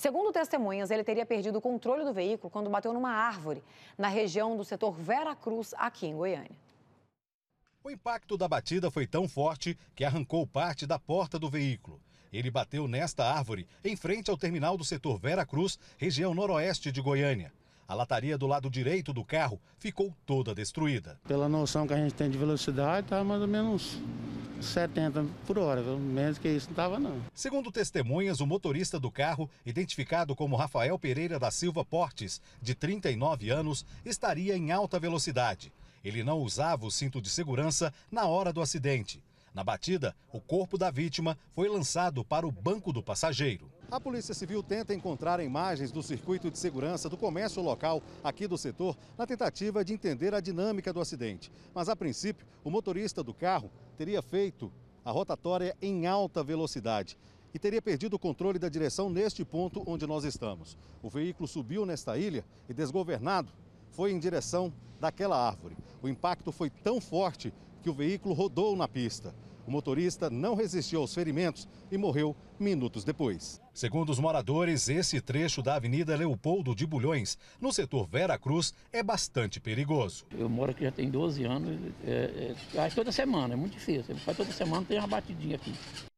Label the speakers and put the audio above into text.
Speaker 1: Segundo testemunhas, ele teria perdido o controle do veículo quando bateu numa árvore, na região do setor Vera Cruz, aqui em Goiânia.
Speaker 2: O impacto da batida foi tão forte que arrancou parte da porta do veículo. Ele bateu nesta árvore, em frente ao terminal do setor Vera Cruz, região noroeste de Goiânia. A lataria do lado direito do carro
Speaker 3: ficou toda destruída. Pela noção que a gente tem de velocidade, está mais ou menos 70 por hora, menos que isso não estava não. Segundo testemunhas, o motorista do carro,
Speaker 2: identificado como Rafael Pereira da Silva Portes, de 39 anos, estaria em alta velocidade. Ele não usava o cinto de segurança na hora do acidente. Na batida, o corpo da vítima foi lançado para o banco do passageiro. A Polícia Civil tenta encontrar imagens do circuito de segurança do comércio local aqui do setor na tentativa de entender a dinâmica do acidente. Mas, a princípio, o motorista do carro teria feito a rotatória em alta velocidade e teria perdido o controle da direção neste ponto onde nós estamos. O veículo subiu nesta ilha e, desgovernado, foi em direção daquela árvore. O impacto foi tão forte que o veículo rodou na pista. O motorista não resistiu aos ferimentos e morreu minutos depois. Segundo os moradores, esse trecho da Avenida Leopoldo de Bulhões, no setor Vera Cruz, é bastante
Speaker 3: perigoso. Eu moro aqui já tem 12 anos, é, é, toda semana, é muito difícil. Faz toda semana tem uma batidinha aqui.